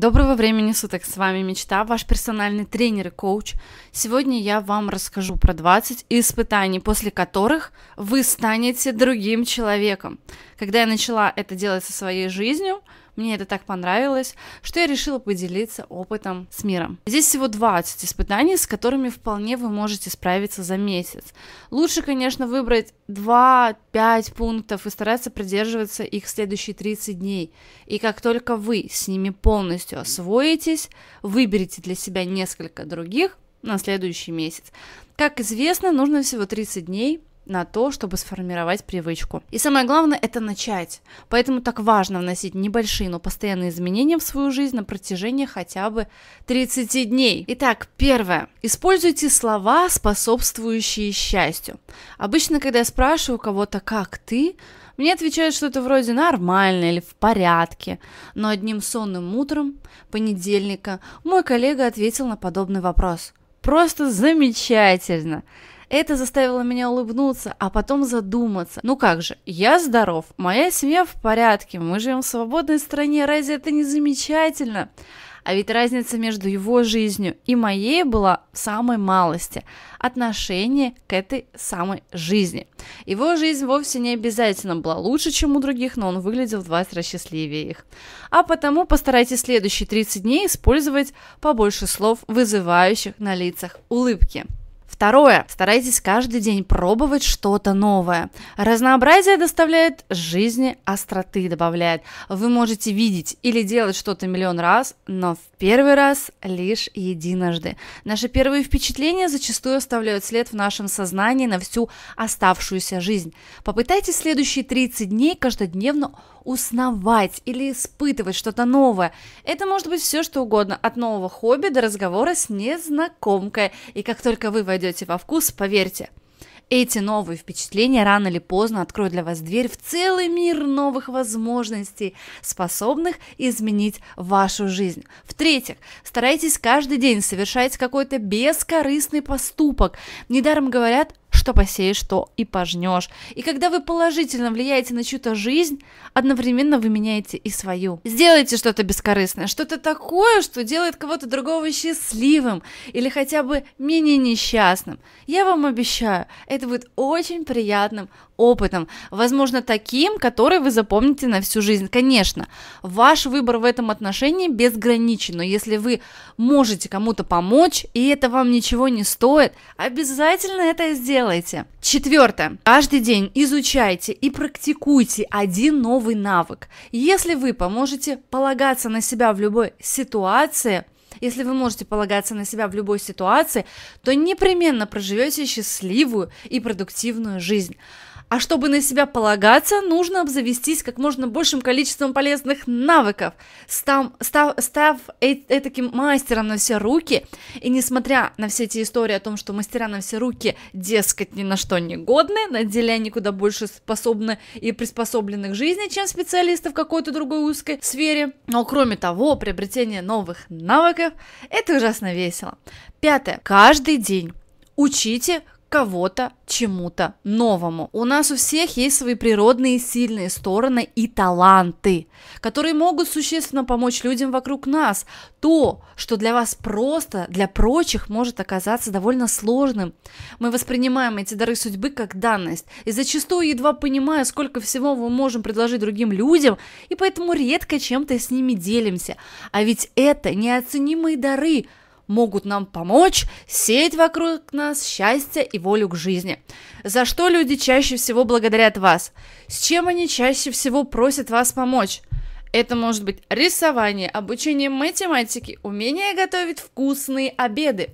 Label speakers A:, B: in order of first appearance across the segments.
A: Доброго времени суток, с вами Мечта, ваш персональный тренер и коуч. Сегодня я вам расскажу про 20 испытаний, после которых вы станете другим человеком. Когда я начала это делать со своей жизнью, мне это так понравилось, что я решила поделиться опытом с миром. Здесь всего 20 испытаний, с которыми вполне вы можете справиться за месяц. Лучше, конечно, выбрать 2-5 пунктов и стараться придерживаться их следующие 30 дней. И как только вы с ними полностью освоитесь, выберите для себя несколько других на следующий месяц. Как известно, нужно всего 30 дней на то, чтобы сформировать привычку. И самое главное – это начать. Поэтому так важно вносить небольшие, но постоянные изменения в свою жизнь на протяжении хотя бы 30 дней. Итак, первое. Используйте слова, способствующие счастью. Обычно, когда я спрашиваю кого-то «как ты?», мне отвечают что это вроде «нормально» или «в порядке». Но одним сонным утром понедельника мой коллега ответил на подобный вопрос. Просто замечательно! Это заставило меня улыбнуться, а потом задуматься. Ну как же, я здоров, моя семья в порядке, мы живем в свободной стране, разве это не замечательно? А ведь разница между его жизнью и моей была в самой малости. Отношение к этой самой жизни. Его жизнь вовсе не обязательно была лучше, чем у других, но он выглядел в 20 раз счастливее их. А потому постарайтесь следующие 30 дней использовать побольше слов, вызывающих на лицах улыбки. Второе. Старайтесь каждый день пробовать что-то новое. Разнообразие доставляет жизни остроты, добавляет. Вы можете видеть или делать что-то миллион раз, но в первый раз лишь единожды. Наши первые впечатления зачастую оставляют след в нашем сознании на всю оставшуюся жизнь. Попытайтесь следующие 30 дней каждодневно узнавать или испытывать что-то новое. Это может быть все, что угодно, от нового хобби до разговора с незнакомкой. И как только вы войдете войдете во вкус, поверьте, эти новые впечатления рано или поздно откроют для вас дверь в целый мир новых возможностей, способных изменить вашу жизнь. В-третьих, старайтесь каждый день совершать какой-то бескорыстный поступок. Недаром говорят, что посеешь, то и пожнешь. И когда вы положительно влияете на чью-то жизнь, одновременно вы меняете и свою. Сделайте что-то бескорыстное, что-то такое, что делает кого-то другого счастливым или хотя бы менее несчастным. Я вам обещаю, это будет очень приятным, опытом, возможно, таким, который вы запомните на всю жизнь. Конечно, ваш выбор в этом отношении безграничен, но если вы можете кому-то помочь, и это вам ничего не стоит, обязательно это сделайте. Четвертое. Каждый день изучайте и практикуйте один новый навык. Если вы поможете полагаться на себя в любой ситуации, если вы можете полагаться на себя в любой ситуации, то непременно проживете счастливую и продуктивную жизнь. А чтобы на себя полагаться, нужно обзавестись как можно большим количеством полезных навыков, став, став, став э таким мастером на все руки. И несмотря на все эти истории о том, что мастера на все руки, дескать, ни на что не годны, на деле они куда больше способны и приспособлены к жизни, чем специалисты в какой-то другой узкой сфере. Но кроме того, приобретение новых навыков – это ужасно весело. Пятое. Каждый день учите кого-то чему-то новому. У нас у всех есть свои природные сильные стороны и таланты, которые могут существенно помочь людям вокруг нас. То, что для вас просто, для прочих может оказаться довольно сложным. Мы воспринимаем эти дары судьбы как данность и зачастую едва понимая, сколько всего мы можем предложить другим людям, и поэтому редко чем-то с ними делимся. А ведь это неоценимые дары, могут нам помочь сеять вокруг нас счастье и волю к жизни. За что люди чаще всего благодарят вас? С чем они чаще всего просят вас помочь? Это может быть рисование, обучение математике, умение готовить вкусные обеды.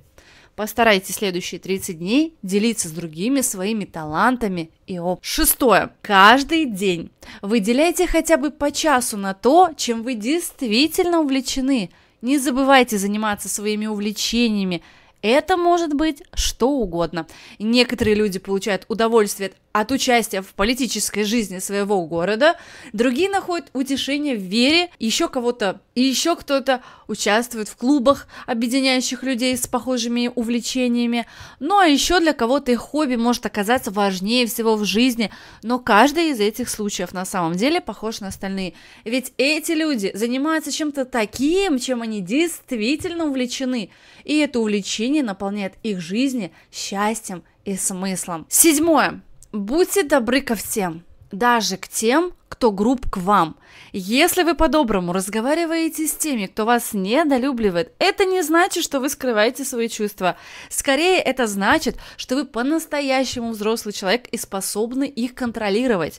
A: Постарайтесь следующие 30 дней делиться с другими своими талантами и опытом. Шестое. Каждый день. Выделяйте хотя бы по часу на то, чем вы действительно увлечены – не забывайте заниматься своими увлечениями. Это может быть что угодно. Некоторые люди получают удовольствие от от участия в политической жизни своего города, другие находят утешение в вере, еще кого-то, и еще кто-то участвует в клубах, объединяющих людей с похожими увлечениями, ну а еще для кого-то их хобби может оказаться важнее всего в жизни, но каждый из этих случаев на самом деле похож на остальные, ведь эти люди занимаются чем-то таким, чем они действительно увлечены, и это увлечение наполняет их жизни счастьем и смыслом. Седьмое. Будьте добры ко всем, даже к тем, кто груб к вам. Если вы по-доброму разговариваете с теми, кто вас недолюбливает, это не значит, что вы скрываете свои чувства. Скорее, это значит, что вы по-настоящему взрослый человек и способны их контролировать.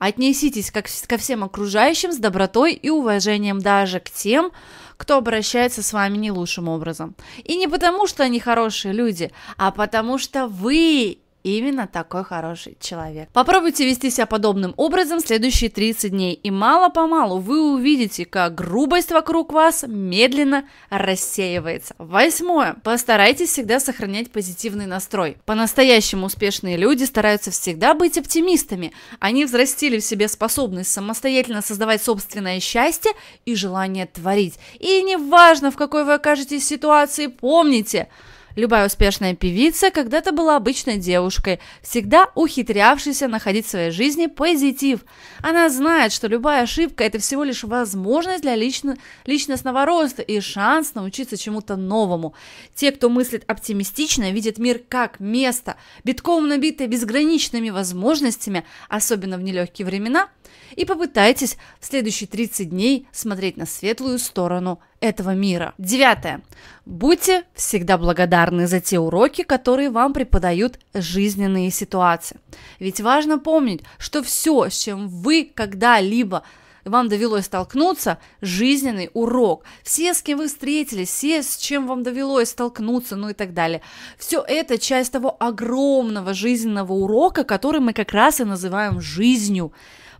A: Отнеситесь ко всем окружающим с добротой и уважением даже к тем, кто обращается с вами не лучшим образом. И не потому, что они хорошие люди, а потому что вы именно такой хороший человек. Попробуйте вести себя подобным образом следующие 30 дней, и мало-помалу вы увидите, как грубость вокруг вас медленно рассеивается. Восьмое. Постарайтесь всегда сохранять позитивный настрой. По-настоящему успешные люди стараются всегда быть оптимистами. Они взрастили в себе способность самостоятельно создавать собственное счастье и желание творить. И неважно, в какой вы окажетесь ситуации, помните – Любая успешная певица когда-то была обычной девушкой, всегда ухитрявшейся находить в своей жизни позитив. Она знает, что любая ошибка – это всего лишь возможность для лично, личностного роста и шанс научиться чему-то новому. Те, кто мыслит оптимистично, видят мир как место, битком набитое безграничными возможностями, особенно в нелегкие времена, и попытайтесь в следующие 30 дней смотреть на светлую сторону – этого мира. Девятое. Будьте всегда благодарны за те уроки, которые вам преподают жизненные ситуации. Ведь важно помнить, что все, с чем вы когда-либо вам довелось столкнуться, жизненный урок. Все, с кем вы встретились, все, с чем вам довелось столкнуться, ну и так далее. Все это часть того огромного жизненного урока, который мы как раз и называем жизнью.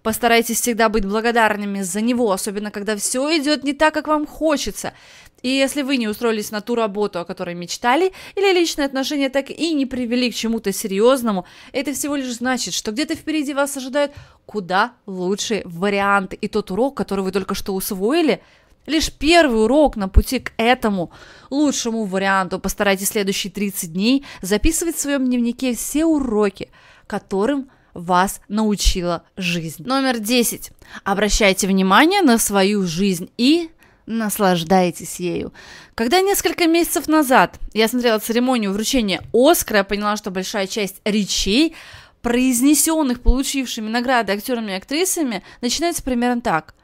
A: Постарайтесь всегда быть благодарными за него, особенно когда все идет не так, как вам хочется. И если вы не устроились на ту работу, о которой мечтали, или личные отношения так и не привели к чему-то серьезному, это всего лишь значит, что где-то впереди вас ожидают куда лучшие варианты. И тот урок, который вы только что усвоили, лишь первый урок на пути к этому лучшему варианту. Постарайтесь следующие 30 дней записывать в своем дневнике все уроки, которым вас научила жизнь. Номер 10. Обращайте внимание на свою жизнь и наслаждайтесь ею. Когда несколько месяцев назад я смотрела церемонию вручения Оскара, я поняла, что большая часть речей, произнесенных получившими награды актерами и актрисами, начинается примерно так.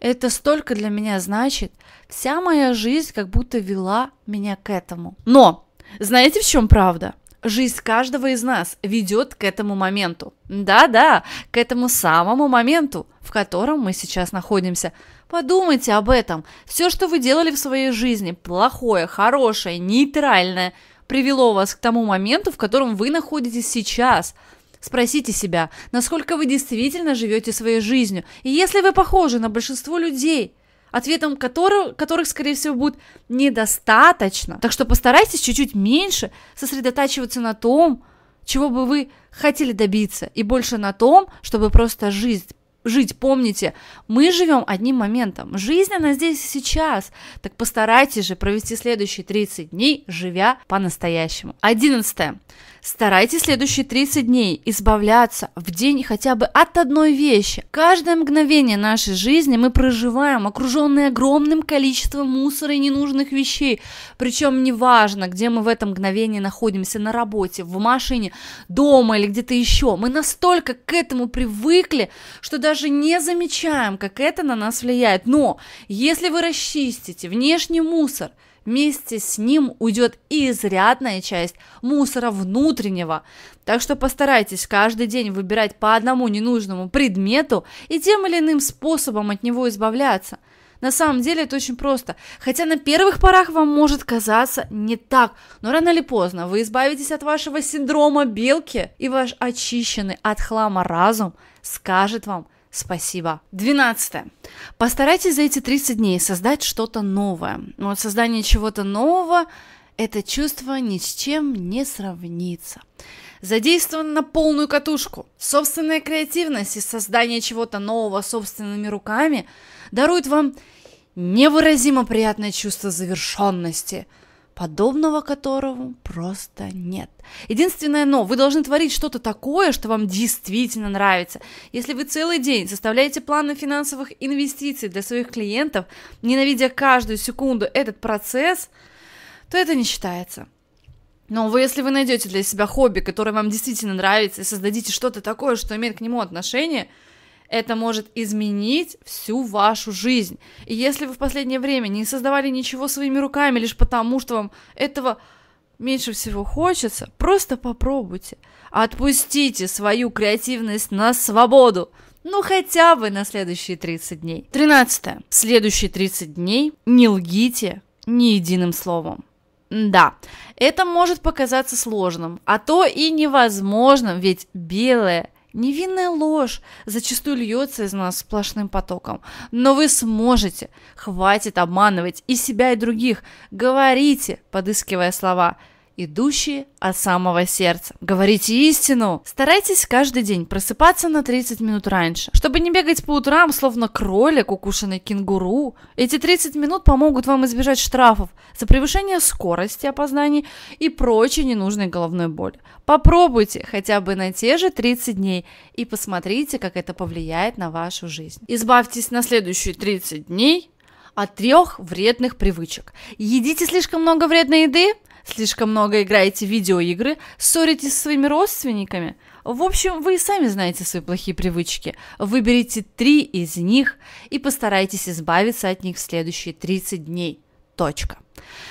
A: Это столько для меня значит. Вся моя жизнь как будто вела меня к этому. Но знаете, в чем правда? Жизнь каждого из нас ведет к этому моменту. Да-да, к этому самому моменту, в котором мы сейчас находимся. Подумайте об этом. Все, что вы делали в своей жизни, плохое, хорошее, нейтральное, привело вас к тому моменту, в котором вы находитесь сейчас. Спросите себя, насколько вы действительно живете своей жизнью. И если вы похожи на большинство людей – ответом которых, которых, скорее всего, будет недостаточно. Так что постарайтесь чуть-чуть меньше сосредотачиваться на том, чего бы вы хотели добиться, и больше на том, чтобы просто жизнь жить, помните, мы живем одним моментом. Жизнь, она здесь и сейчас. Так постарайтесь же провести следующие 30 дней, живя по-настоящему. Одиннадцатое. Старайтесь следующие 30 дней избавляться в день хотя бы от одной вещи. Каждое мгновение нашей жизни мы проживаем, окруженные огромным количеством мусора и ненужных вещей. Причем неважно, где мы в этом мгновении находимся, на работе, в машине, дома или где-то еще. Мы настолько к этому привыкли, что даже даже не замечаем, как это на нас влияет. Но если вы расчистите внешний мусор, вместе с ним уйдет и изрядная часть мусора внутреннего. Так что постарайтесь каждый день выбирать по одному ненужному предмету и тем или иным способом от него избавляться. На самом деле это очень просто. Хотя на первых порах вам может казаться не так, но рано или поздно вы избавитесь от вашего синдрома белки, и ваш очищенный от хлама разум скажет вам, спасибо. 12. Постарайтесь за эти 30 дней создать что-то новое. Ну, вот создание чего-то нового – это чувство ни с чем не сравнится. Задействован на полную катушку. Собственная креативность и создание чего-то нового собственными руками дарует вам невыразимо приятное чувство завершенности – подобного которому просто нет. Единственное но, вы должны творить что-то такое, что вам действительно нравится. Если вы целый день составляете планы финансовых инвестиций для своих клиентов, ненавидя каждую секунду этот процесс, то это не считается. Но вы, если вы найдете для себя хобби, которое вам действительно нравится, и создадите что-то такое, что имеет к нему отношение – это может изменить всю вашу жизнь. И если вы в последнее время не создавали ничего своими руками лишь потому, что вам этого меньше всего хочется, просто попробуйте. Отпустите свою креативность на свободу. Ну, хотя бы на следующие 30 дней. 13. В следующие 30 дней не лгите ни единым словом. Да, это может показаться сложным, а то и невозможным, ведь белое Невинная ложь зачастую льется из нас сплошным потоком. Но вы сможете. Хватит обманывать и себя, и других. Говорите, подыскивая слова – идущие от самого сердца. Говорите истину! Старайтесь каждый день просыпаться на 30 минут раньше, чтобы не бегать по утрам, словно кролик, укушенный кенгуру. Эти 30 минут помогут вам избежать штрафов за превышение скорости опознаний и прочей ненужной головной боли. Попробуйте хотя бы на те же 30 дней и посмотрите, как это повлияет на вашу жизнь. Избавьтесь на следующие 30 дней от трех вредных привычек. Едите слишком много вредной еды, слишком много играете в видеоигры, ссоритесь со своими родственниками. В общем, вы и сами знаете свои плохие привычки. Выберите три из них и постарайтесь избавиться от них в следующие 30 дней. Точка.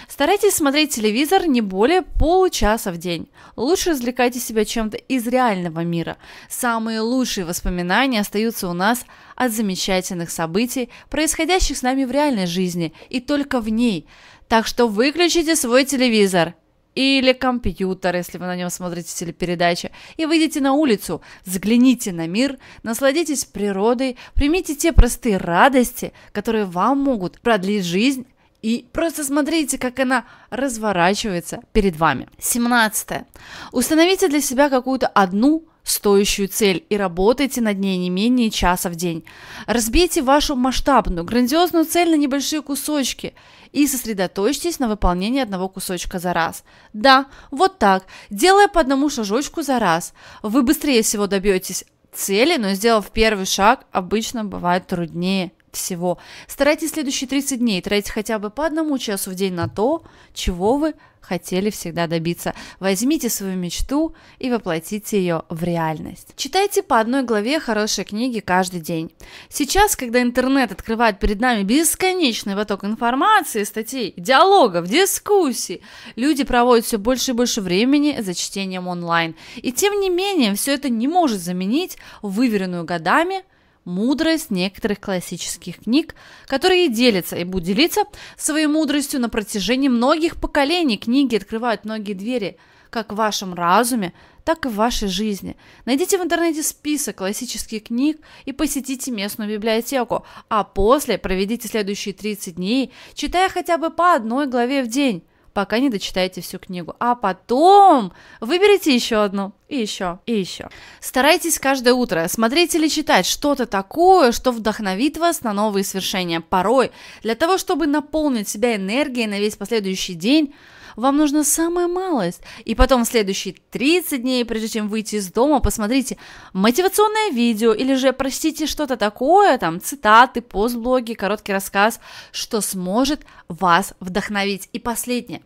A: Старайтесь смотреть телевизор не более получаса в день. Лучше развлекайте себя чем-то из реального мира. Самые лучшие воспоминания остаются у нас от замечательных событий, происходящих с нами в реальной жизни и только в ней. Так что выключите свой телевизор или компьютер, если вы на нем смотрите телепередачи, и выйдите на улицу, взгляните на мир, насладитесь природой, примите те простые радости, которые вам могут продлить жизнь и просто смотрите, как она разворачивается перед вами. 17. Установите для себя какую-то одну стоящую цель и работайте над ней не менее часа в день. Разбейте вашу масштабную, грандиозную цель на небольшие кусочки и сосредоточьтесь на выполнении одного кусочка за раз. Да, вот так, делая по одному шажочку за раз, вы быстрее всего добьетесь цели, но сделав первый шаг, обычно бывает труднее всего. Старайтесь следующие 30 дней тратить хотя бы по одному часу в день на то, чего вы хотели всегда добиться. Возьмите свою мечту и воплотите ее в реальность. Читайте по одной главе хорошей книги каждый день. Сейчас, когда интернет открывает перед нами бесконечный поток информации, статей, диалогов, дискуссий, люди проводят все больше и больше времени за чтением онлайн. И тем не менее, все это не может заменить выверенную годами мудрость некоторых классических книг, которые делятся и будут делиться своей мудростью на протяжении многих поколений. Книги открывают многие двери как в вашем разуме, так и в вашей жизни. Найдите в интернете список классических книг и посетите местную библиотеку, а после проведите следующие 30 дней, читая хотя бы по одной главе в день пока не дочитаете всю книгу. А потом выберите еще одну, и еще, и еще. Старайтесь каждое утро смотреть или читать что-то такое, что вдохновит вас на новые свершения. Порой для того, чтобы наполнить себя энергией на весь последующий день, вам нужно самая малость. И потом в следующие 30 дней, прежде чем выйти из дома, посмотрите мотивационное видео или же, простите, что-то такое, там, цитаты, постблоги, короткий рассказ, что сможет вас вдохновить. И последнее.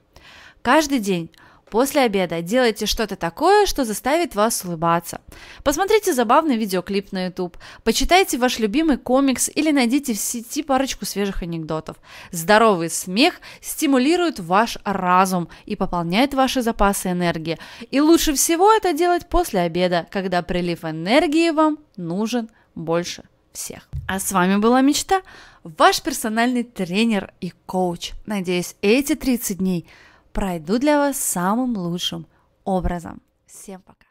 A: Каждый день После обеда делайте что-то такое, что заставит вас улыбаться. Посмотрите забавный видеоклип на YouTube, почитайте ваш любимый комикс или найдите в сети парочку свежих анекдотов. Здоровый смех стимулирует ваш разум и пополняет ваши запасы энергии. И лучше всего это делать после обеда, когда прилив энергии вам нужен больше всех. А с вами была мечта, ваш персональный тренер и коуч. Надеюсь, эти 30 дней – пройду для вас самым лучшим образом. Всем пока!